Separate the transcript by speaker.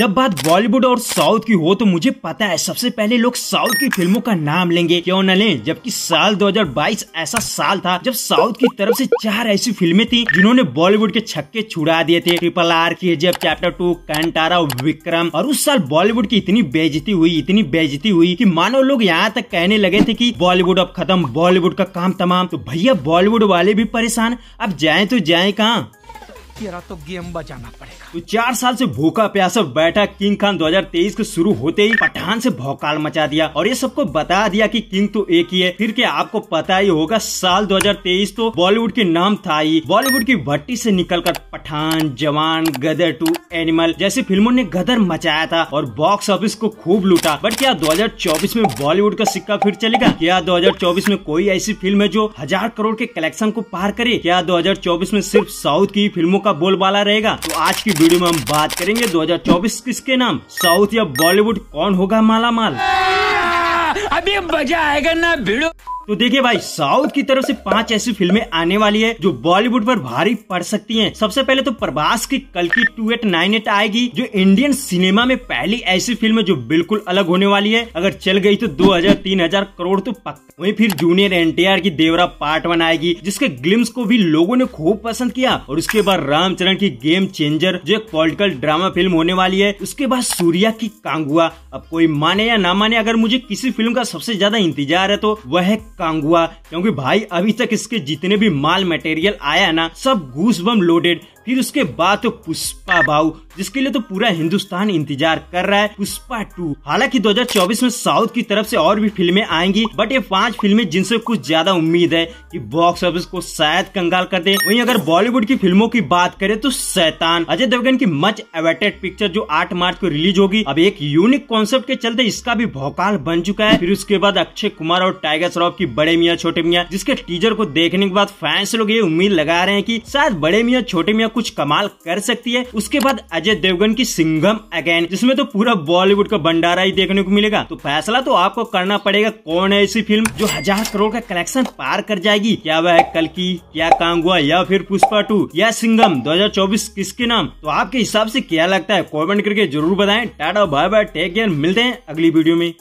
Speaker 1: जब बात बॉलीवुड और साउथ की हो तो मुझे पता है सबसे पहले लोग साउथ की फिल्मों का नाम लेंगे क्यों न लें जबकि साल 2022 ऐसा साल था जब साउथ की तरफ से चार ऐसी फिल्में थी जिन्होंने बॉलीवुड के छक्के छुड़ा दिए थे ट्रिपल आर के जब चैप्टर टू कंटारा विक्रम और उस साल बॉलीवुड की इतनी बेजती हुई इतनी बेजती हुई की मानव लोग यहाँ तक कहने लगे थे की बॉलीवुड अब खत्म बॉलीवुड का काम तमाम तो भैया बॉलीवुड वाले भी परेशान अब जाए तो जाए कहाँ तेरा तो गेम बजाना पड़ेगा तो चार साल से भूखा प्यासा बैठा किंग खान 2023 के शुरू होते ही पठान से भौकाल मचा दिया और ये सबको बता दिया कि किंग तो एक ही है फिर के आपको पता ही होगा साल 2023 तो बॉलीवुड के नाम था ही बॉलीवुड की भट्टी से निकलकर पठान जवान गदर टू एनिमल जैसी फिल्मों ने गदर मचाया था और बॉक्स ऑफिस को खूब लूटा बट क्या दो में बॉलीवुड का सिक्का फिर चलेगा क्या दो में कोई ऐसी फिल्म है जो हजार करोड़ के कलेक्शन को पार करे क्या दो में सिर्फ साउथ की फिल्मों का आपका बोलबाला रहेगा तो आज की वीडियो में हम बात करेंगे 2024 किसके नाम साउथ या बॉलीवुड कौन होगा माला माल अभी मजा आएगा ना भिड़ो तो देखिए भाई साउथ की तरफ से पांच ऐसी फिल्में आने वाली है जो बॉलीवुड पर भारी पड़ सकती हैं सबसे पहले तो प्रभास की कल की टू एट नाइन एट आएगी जो इंडियन सिनेमा में पहली ऐसी फिल्म है जो बिल्कुल अलग होने वाली है अगर चल गई तो दो हजार तीन हजार करोड़ तो पक्का वही फिर जूनियर एन की देवरा पार्ट वन आएगी जिसके ग्लिम्स को भी लोगों ने खूब पसंद किया और उसके बाद रामचरण की गेम चेंजर जो एक पॉलिटिकल ड्रामा फिल्म होने वाली है उसके बाद सूर्या की कांगुआ अब कोई माने या ना माने अगर मुझे किसी फिल्म का सबसे ज्यादा इंतजार है तो वह है कांगुआ क्योंकि भाई अभी तक इसके जितने भी माल मटेरियल आया ना सब घूस बम लोडेड फिर उसके बाद तो पुष्पा बाऊ जिसके लिए तो पूरा हिंदुस्तान इंतजार कर रहा है पुष्पा टू हालांकि 2024 में साउथ की तरफ से और भी फिल्में आएंगी बट ये पांच फिल्में जिनसे कुछ ज्यादा उम्मीद है कि बॉक्स ऑफिस को शायद कंगाल कर दे वहीं अगर बॉलीवुड की फिल्मों की बात करें तो शैतान अजय देवगन की मच एवेटेड पिक्चर जो आठ मार्च को रिलीज होगी अब एक यूनिक कॉन्सेप्ट के चलते इसका भी भोकाल बन चुका है फिर उसके बाद अक्षय कुमार और टाइगर श्रॉफ की बड़े मियाँ छोटे मियाँ जिसके टीजर को देखने के बाद फैंस लोग ये उम्मीद लगा रहे हैं कि शायद बड़े मियाँ छोटे मियाँ कुछ कमाल कर सकती है उसके बाद अजय देवगन की सिंघम अगेन जिसमें तो पूरा बॉलीवुड का भंडारा ही देखने को मिलेगा तो फैसला तो आपको करना पड़ेगा कौन है ऐसी फिल्म जो हजार करोड़ का कलेक्शन पार कर जाएगी क्या वह कल की क्या कांगुआ या फिर पुष्पा टू या सिंगम 2024 किसके नाम तो आपके हिसाब से क्या लगता है कमेंट करके जरूर बताएं tata bye bye take care मिलते हैं अगली वीडियो में